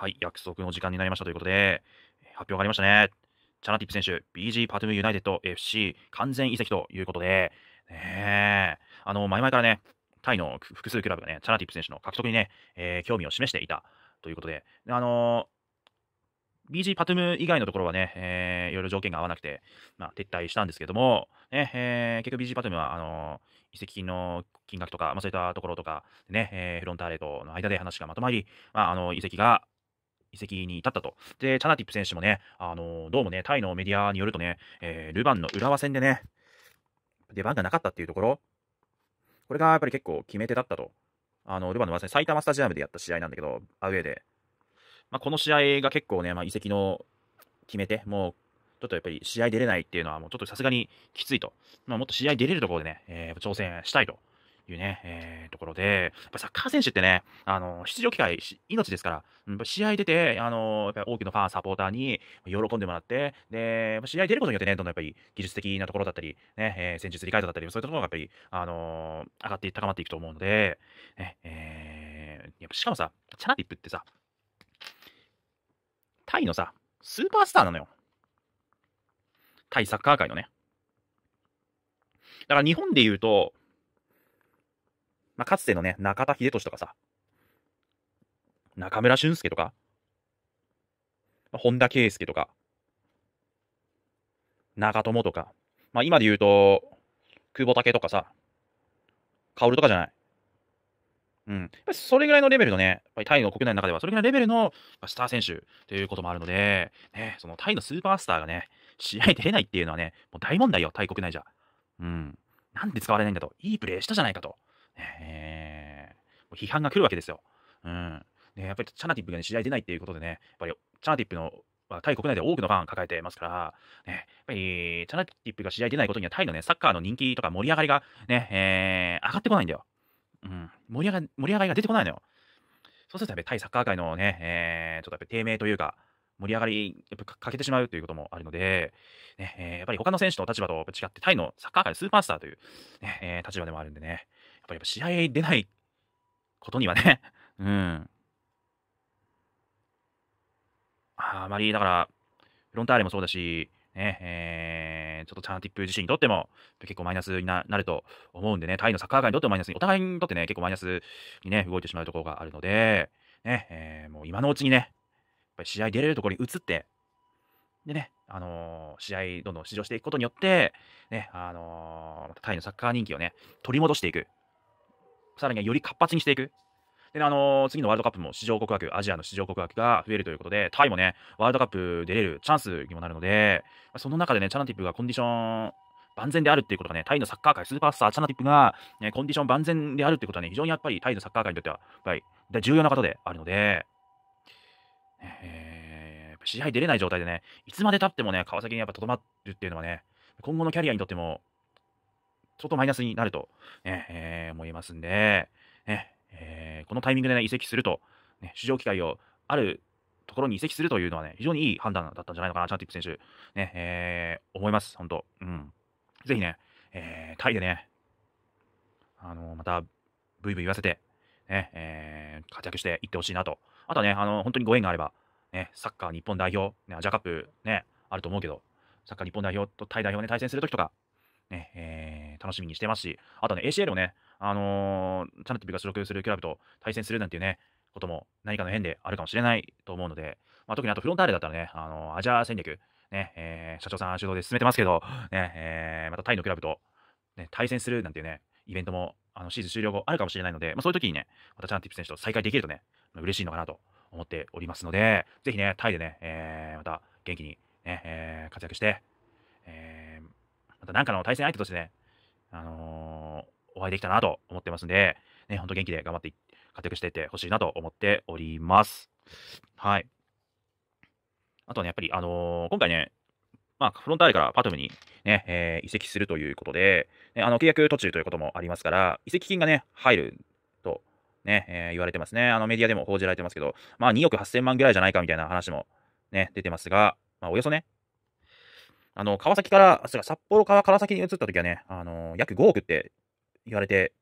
はい、約束の時間になりましたということで、発表がありましたね。チャナティップ選手、BG パトゥムユナイテッド FC 完全移籍ということで、ねあの、前々からね、タイの複数クラブがね、チャナティップ選手の獲得にね、えー、興味を示していたということで、であのー、BG パトゥム以外のところはね、えー、いろいろ条件が合わなくて、まあ、撤退したんですけども、ねえー、結局 BG パトゥムは、あのー、移籍金の金額とか、まあ、そういったところとか、ね、えー、フロンターレとの間で話がまとまり、まあ、あの移籍が移籍に至ったと。で、チャナティップ選手もね、あのどうもね、タイのメディアによるとね、えー、ルヴァンの浦和戦でね、出番がなかったっていうところ、これがやっぱり結構決め手だったと。あの、ルヴァンの浦和戦、埼玉スタジアムでやった試合なんだけど、アウェーで。まあ、この試合が結構ね、まあ、移籍の決め手、もう、ちょっとやっぱり試合出れないっていうのは、もうちょっとさすがにきついと。まあ、もっと試合出れるところでね、えー、挑戦したいというね、えー、ところで、やっぱサッカー選手ってね、あの、出場機会、命ですから、やっぱ試合出て、あの、やっぱ多くのファン、サポーターに喜んでもらって、で、試合出ることによってね、どんどんやっぱり技術的なところだったり、ね、えー、戦術理解度だったり、そういったところがやっぱり、あの、上がって、高まっていくと思うので、ね、えー、やっぱしかもさ、チャナティップってさ、タイのさ、スーパースターなのよ。タイサッカー界のね。だから日本で言うと、まあ、かつてのね、中田秀俊とかさ、中村俊輔とか、まあ、本田圭佑とか、長友とか、まあ、今で言うと、久保竹とかさ、薫とかじゃない。うん。それぐらいのレベルのね、やっぱりタイの国内の中では、それぐらいのレベルのスター選手ということもあるので、ね、そのタイのスーパースターがね、試合出れないっていうのはね、もう大問題よ、タイ国内じゃ。うん。なんで使われないんだと。いいプレーしたじゃないかと。えー、批判が来るわけですよ。うん。ね、やっぱりチャナティップが、ね、試合出ないっていうことでね、やっぱりチャナティップの、まあ、タイ国内で多くのファン抱えてますから、ね、やっぱりチャナティップが試合出ないことにはタイのね、サッカーの人気とか盛り上がりがね、えー、上がってこないんだよ。うん。盛り上が盛り上がりが出てこないのよ。そうするとやっぱりイサッカー界のね、えー、ちょっとやっぱ低迷というか、盛り上がり、やっぱ欠けてしまうということもあるので、ねえー、やっぱり他の選手の立場と違って、タイのサッカー界のスーパースターというね、ねえー、立場でもあるんでね、ぱり試合出ないことにはね うん。あまり、だから、フロンターレもそうだし、ね、えー、ちょっとチャーティップ自身にとっても結構マイナスになると思うんでね、タイのサッカー界にとってもマイナスに、お互いにとってね、結構マイナスにね、動いてしまうところがあるので、ね、えー、もう今のうちにね、やっぱり試合出れるところに移って、でね、あのー、試合どんどん出場していくことによって、ね、あのー、タイのサッカー人気をね、取り戻していく。さらにはより活発にしていく。で、あのー、次のワールドカップも市場国枠、アジアの市場国枠が増えるということで、タイもね、ワールドカップ出れるチャンスにもなるので、その中でね、チャナティップがコンディション万全であるっていうことがね、タイのサッカー界、スーパースター、チャナティップが、ね、コンディション万全であるってことはね、非常にやっぱりタイのサッカー界にとっては、やっぱり重要なことであるので、えー、試合出れない状態でね、いつまでたってもね、川崎にやっぱとどまるっていうのはね、今後のキャリアにとっても、相当マイナスになると、ねえー、思いますんで、ねえー、このタイミングで、ね、移籍すると、ね、市場機会をあるところに移籍するというのはね、非常にいい判断だったんじゃないのかな、チャンティップ選手。ね、えー、思います、本当。うん。ぜひね、えー、タイでね、あのー、また、ブイブイ言わせて、ね、えー、活躍していってほしいなと。あとはね、あのー、本当にご縁があれば、ね、サッカー日本代表、ね、アジアカップ、ね、あると思うけど、サッカー日本代表とタイ代表ね、対戦するときとか、ね、えー、楽しみにしてますし、あとね、ACL をね、あのー、チャンネルブが所属するクラブと対戦するなんていうね、ことも何かの変であるかもしれないと思うので、まあ、特にあとフロンターレだったらね、あのー、アジア戦略、ね、えー、社長さん主導で進めてますけど、ね、えー、またタイのクラブと、ね、対戦するなんていうね、イベントもあのシーズン終了後あるかもしれないので、まあ、そういう時にね、またチャンティップ選手と再会できるとね、嬉しいのかなと思っておりますので、ぜひね、タイでね、えー、また元気にね、ねえー、活躍して、えーまたんかの対戦相手としてね、あのー、お会いできたなと思ってますんで、ね、ほんと元気で頑張って活躍していってほしいなと思っております。はい。あとね、やっぱり、あのー、今回ね、まあ、フロンターレからパトムにね、えー、移籍するということで、ね、あの、契約途中ということもありますから、移籍金がね、入るとね、えー、言われてますね。あの、メディアでも報じられてますけど、まあ、2億8000万ぐらいじゃないかみたいな話もね、出てますが、まあ、およそね、あの、川崎から、あ、札幌から川崎に移った時はね、あの、約5億って言われて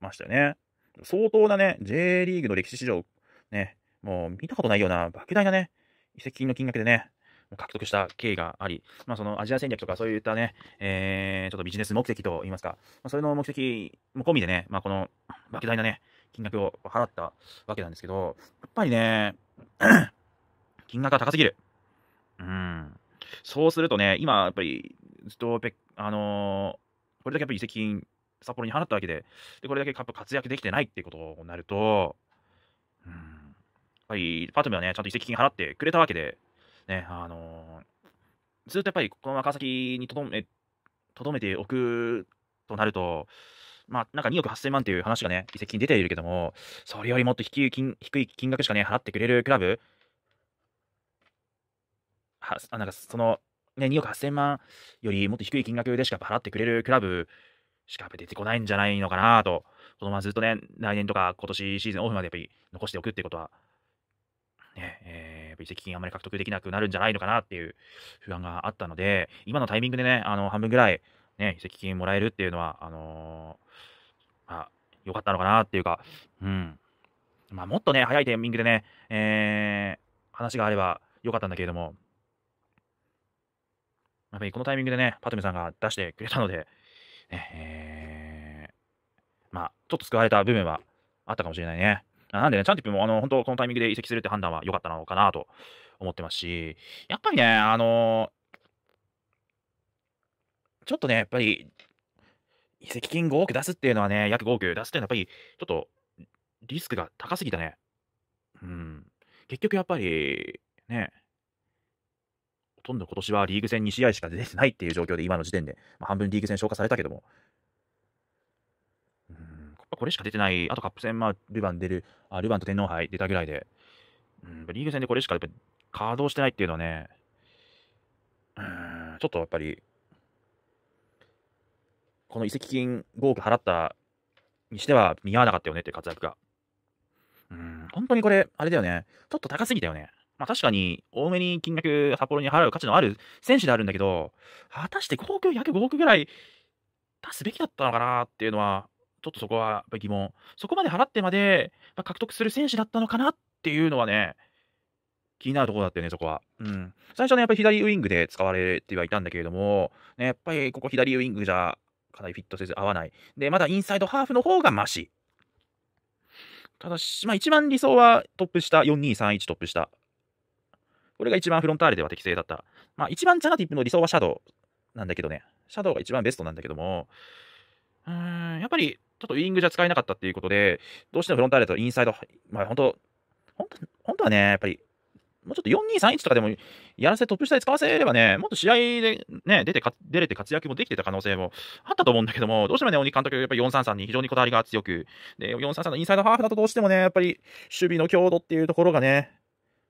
ましたよね。相当なね、J リーグの歴史史上、ね、もう見たことないような莫大なね、移籍金の金額でね、獲得した経緯があり、まあ、そのアジア戦略とかそういったね、えー、ちょっとビジネス目的といいますか、まあ、それの目的も込みでね、まあ、この莫大なね、金額を払ったわけなんですけど、やっぱりね、金額が高すぎる。うん。そうするとね、今、やっぱり、ずっとペ、あのー、これだけやっぱり移籍金、札幌に払ったわけで、でこれだけやっぱ活躍できてないっていうことになると、うん、やっぱり、パトムはね、ちゃんと移籍金払ってくれたわけで、ね、あのー、ずっとやっぱり、この赤崎にとどめ、とどめておくとなると、まあ、なんか2億8000万っていう話がね、移籍金出ているけども、それよりもっと低い金低い金額しかね、払ってくれるクラブはなんかその、ね、2億8000万よりもっと低い金額でしか払ってくれるクラブしか出てこないんじゃないのかなと、このままずっとね、来年とか今年シーズンオフまでやっぱり残しておくってことは、ね、えー、移籍金あんまり獲得できなくなるんじゃないのかなっていう不安があったので、今のタイミングでね、あの半分ぐらい、ね、移籍金もらえるっていうのは、あのー、まあ、良かったのかなっていうか、うん。まあ、もっとね、早いタイミングでね、えー、話があれば良かったんだけれども、やっぱりこのタイミングでね、パトメさんが出してくれたので、ね、えー、まあ、ちょっと救われた部分はあったかもしれないね。なんでね、チャンティップも、あの、本当このタイミングで移籍するって判断は良かったのかなと思ってますし、やっぱりね、あのー、ちょっとね、やっぱり、移籍金5億出すっていうのはね、約5億出すっていうのはやっぱり、ちょっと、リスクが高すぎたね。うん。結局やっぱり、ね、とんど今年はリーグ戦2試合しか出てないっていう状況で、今の時点で、まあ、半分リーグ戦消化されたけども、うんこれしか出てない、あとカップ戦、まあ、ルヴァン出る、あルヴァンと天皇杯出たぐらいで、うん、リーグ戦でこれしかやっぱ稼働してないっていうのはね、うん、ちょっとやっぱり、この移籍金5億払ったにしては見合わなかったよねって活躍が。うん、本当にこれ、あれだよね。ちょっと高すぎたよね。まあ確かに、多めに金額、札幌に払う価値のある選手であるんだけど、果たして高級約5億ぐらい出すべきだったのかなっていうのは、ちょっとそこは疑問。そこまで払ってまで、まあ、獲得する選手だったのかなっていうのはね、気になるところだったよね、そこは。うん。最初ね、やっぱり左ウイングで使われてはいたんだけれども、ね、やっぱりここ左ウイングじゃ、かなりフィットせず合わない。で、まだインサイドハーフの方がマシ。ただし、まあ、一番理想はトップ下、4231トップ下これが一番フロンターレでは適正だった。まあ、一番チャナティップの理想はシャドウなんだけどね、シャドウが一番ベストなんだけども、うーん、やっぱり、ちょっとウイングじゃ使えなかったっていうことで、どうしてもフロンターレとインサイド、まあ、本当、本当本当はね、やっぱり、もうちょっと4231とかでも、やらせトップ下で使わせればね、もっと試合でね、出てか、出れて活躍もできてた可能性もあったと思うんだけども、どうしてもね、鬼監督、やっぱり433に非常にこだわりが強く、で、433のインサイドハーフだとどうしてもね、やっぱり、守備の強度っていうところがね、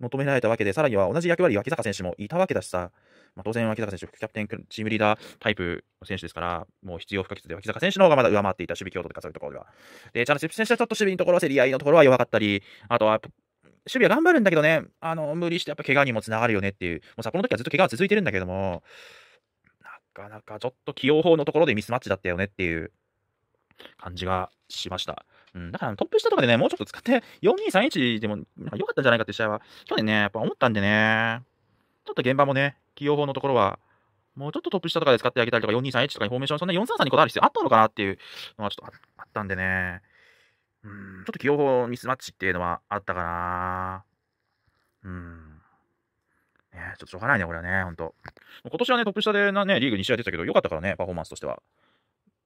求められたわけで、さらには同じ役割、脇坂選手もいたわけだしさ、まあ、当然、脇坂選手、副キャプテン、チームリーダータイプの選手ですから、もう必要不可欠で、脇坂選手の方がまだ上回っていた守備強度とかそういうところでは。で、チャンス選手はちょっと守備のところ、競り合いのところは弱かったり、あとは、守備は頑張るんだけどね、あの、無理してやっぱ怪我にもつながるよねっていう、もうさ、この時はずっと怪我は続いてるんだけども、なかなかちょっと起用法のところでミスマッチだったよねっていう感じがしました。うん、だからトップ下とかでね、もうちょっと使って、4231でも良かったんじゃないかって試合は、去年ね、やっぱ思ったんでね、ちょっと現場もね、起用法のところは、もうちょっとトップ下とかで使ってあげたりとか、4231とかにフォーメーション、そんな433にこだわる必要あったのかなっていうのはちょっとあったんでね、うん、ちょっと起用法ミスマッチっていうのはあったかな。うん。ね、ちょっとしょうがないね、これはね、ほんと。今年はね、トップ下でな、ね、リーグ2試合出てたけど、良かったからね、パフォーマンスとしては。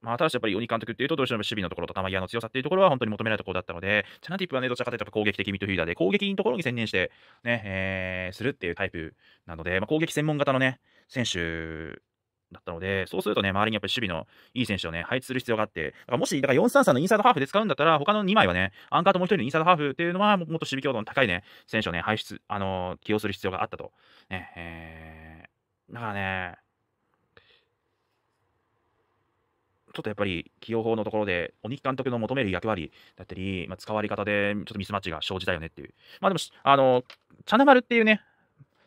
まあ、ただしやっぱり鬼監督っていうと、どうしても守備のところと球際の強さっていうところは本当に求められたところだったので、チャナティップはね、どちらかというと攻撃的ミッドフィーダーで、攻撃のところに専念して、ね、えー、するっていうタイプなので、まあ、攻撃専門型のね、選手だったので、そうするとね、周りにやっぱり守備のいい選手をね、配置する必要があって、だからもし、だから433のインサイドハーフで使うんだったら、他の2枚はね、アンカーともう1人のインサイドハーフっていうのは、もっと守備強度の高いね、選手をね、排出、あのー、起用する必要があったと。ね、えー、だからね、ちょっとやっぱり起用法のところで、鬼木監督の求める役割だったり、まあ、使われ方でちょっとミスマッチが生じたよねっていう。まあでも、あの、チャナマルっていうね、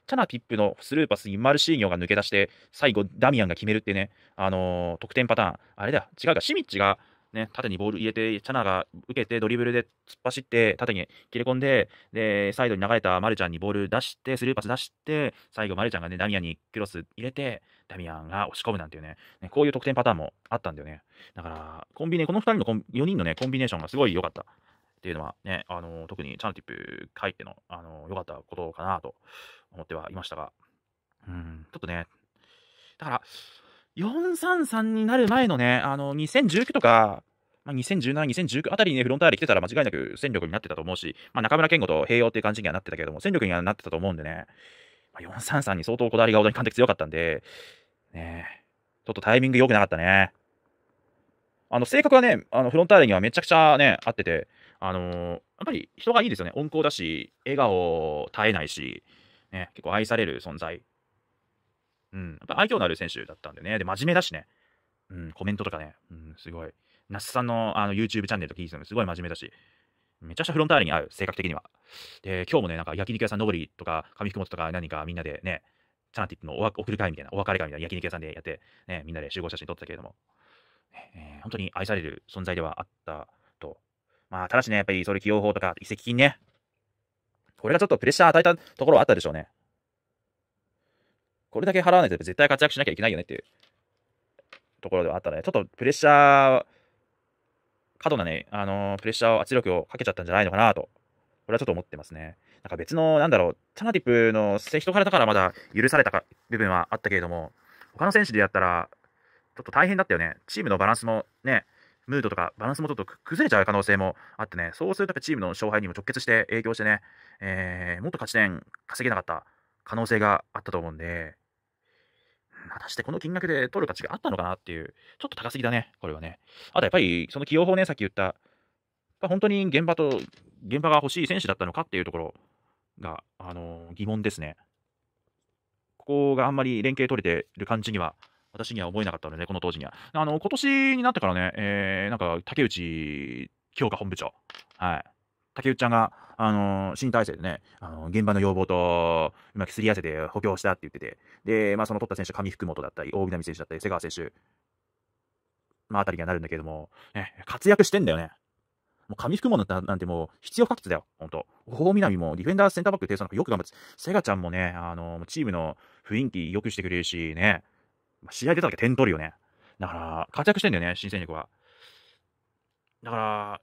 チャナピップのスルーパスにマルシーニョが抜け出して、最後ダミアンが決めるってね、あのー、得点パターン。あれだ、違うか、シミッチが、ね、縦にボール入れて、チャナが受けて、ドリブルで突っ走って、縦に切れ込んで、で、サイドに流れたマルちゃんにボール出して、スルーパス出して、最後マルちゃんがね、ダミアンにクロス入れて、ダミアンが押し込むなんていうね、ねこういう得点パターンもあったんだよね。だから、コンビネ、この2人のコン、4人のね、コンビネーションがすごい良かった。っていうのはね、あのー、特にチャンティップ書いての、あのー、良かったことかなと思ってはいましたが、うん、ちょっとね、だから、433になる前のね、あの、2019とか、まあ、2017、2019あたりに、ね、フロンターレ来てたら間違いなく戦力になってたと思うし、まあ、中村健吾と併用っていう感じにはなってたけども、戦力にはなってたと思うんでね、まあ、433に相当こだわりが小田に監督強かったんで、ねちょっとタイミング良くなかったね。あの、性格はね、あの、フロンターレにはめちゃくちゃね、合ってて、あのー、やっぱり人がいいですよね。温厚だし、笑顔絶えないし、ね、結構愛される存在うん、やっぱ愛嬌のある選手だったんでね、で、真面目だしね、うん、コメントとかね、うん、すごい、那須さんのあの YouTube チャンネルとか聞いてたのすごい真面目だし、めちゃくちゃフロンターレに合う、性格的には。で、今日もね、なんか焼肉屋さん上りとか、上福本とか何かみんなでね、チャナティップのお送り会みたいな、お別れ会みたいな焼肉屋さんでやって、ね、みんなで集合写真撮ったけれども、えー、本当に愛される存在ではあったと。まあ、ただしね、やっぱりそれ起用法とか移籍金ね、これがちょっとプレッシャー与えたところはあったでしょうね。これだけ払わないと絶対活躍しなきゃいけないよねっていうところではあったね。ちょっとプレッシャー、過度なね、あのー、プレッシャーを、圧力をかけちゃったんじゃないのかなと、これはちょっと思ってますね。なんか別の、なんだろう、ャナティプの人からだからまだ許されたか部分はあったけれども、他の選手でやったら、ちょっと大変だったよね。チームのバランスもね、ムードとかバランスもちょっと崩れちゃう可能性もあってね、そうするとチームの勝敗にも直結して影響してね、えー、もっと勝ち点稼げなかった可能性があったと思うんで、果たしてこの金額で取る価値があったのかなっていう、ちょっと高すぎだね、これはね。あとやっぱり、その起用法ね、さっき言った、本当に現場と、現場が欲しい選手だったのかっていうところが、あのー、疑問ですね。ここがあんまり連携取れてる感じには、私には思えなかったので、ね、この当時には。あの、今年になってからね、えー、なんか、竹内強化本部長、はい、竹内ちゃんが、あのー、新体制でね、あのー、現場の要望と、今、すり合わせて補強したって言ってて、で、まあ、その取った選手、上福本だったり、大南選手だったり、瀬川選手、まあ、あたりにはなるんだけども、ね、活躍してんだよね。もう上福本なんてもう必要不可欠だよ、ほんと。大南もディフェンダーセンターバックなかよく頑張って、セガちゃんもね、あのー、チームの雰囲気良くしてくれるし、ね、試合出ただけ点取るよね。だから、活躍してんだよね、新戦力は。だから、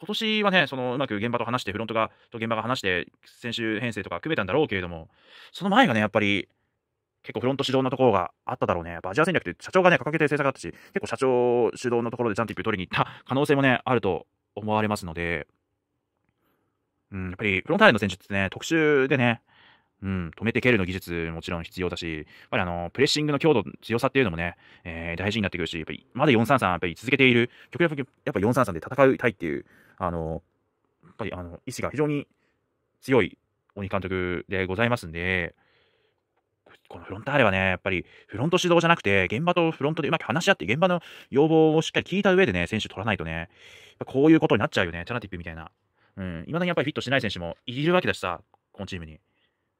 今年はね、そのうまく現場と話して、フロントがと現場が話して、選手編成とか組めたんだろうけれども、その前がね、やっぱり結構フロント主導のところがあっただろうね。やっぱアジア戦略って社長がね、掲げて政策だったし、結構社長主導のところでジャンティップ取りに行った可能性もね、あると思われますので、うん、やっぱりフロンターレの選手ってね、特殊でね、うん、止めて蹴るの技術もちろん必要だし、やっぱりあの、プレッシングの強度、強さっていうのもね、えー、大事になってくるし、やっぱりまだ433、やっぱり続けている、極力やっぱ433で戦いたいっていうあの、やっぱりあの意志が非常に強い鬼監督でございますんで、このフロンターレはね、やっぱりフロント指導じゃなくて、現場とフロントでうまく話し合って、現場の要望をしっかり聞いた上でね、選手取らないとね、こういうことになっちゃうよね、チャナティップみたいな。うん、いまだにやっぱりフィットしない選手もいるわけだしさ、このチームに。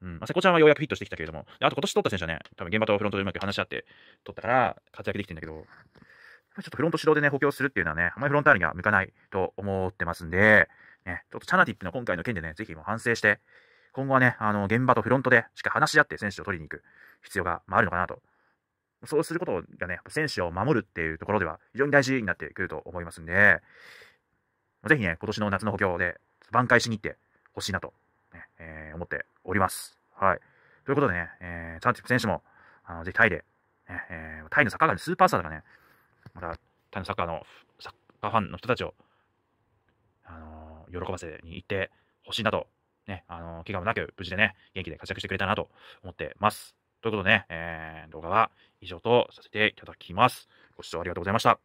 うん、まあ、瀬古ちゃんはようやくフィットしてきたけれども、あと今年取った選手はね、多分現場とフロントでうまく話し合って取ったから、活躍できてんだけど、ちょっとフロント指導でね、補強するっていうのはね、あまりフロンターレには向かないと思ってますんで、ね、ちょっとチャナティップの今回の件でね、ぜひもう反省して、今後はね、あの、現場とフロントでしっかり話し合って選手を取りに行く必要があるのかなと。そうすることがね、選手を守るっていうところでは非常に大事になってくると思いますんで、ぜひね、今年の夏の補強で挽回しに行ってほしいなと、ね、えー、思っております。はい。ということでね、えー、チャンティップ選手も、あのぜひタイで、えー、タイの坂上スーパースターだからね、また、タイのサッカーの、サッカーファンの人たちを、あのー、喜ばせに行ってほしいなと、ね、あのー、怪我もなく、無事でね、元気で活躍してくれたなと思ってます。ということでね、えー、動画は以上とさせていただきます。ご視聴ありがとうございました。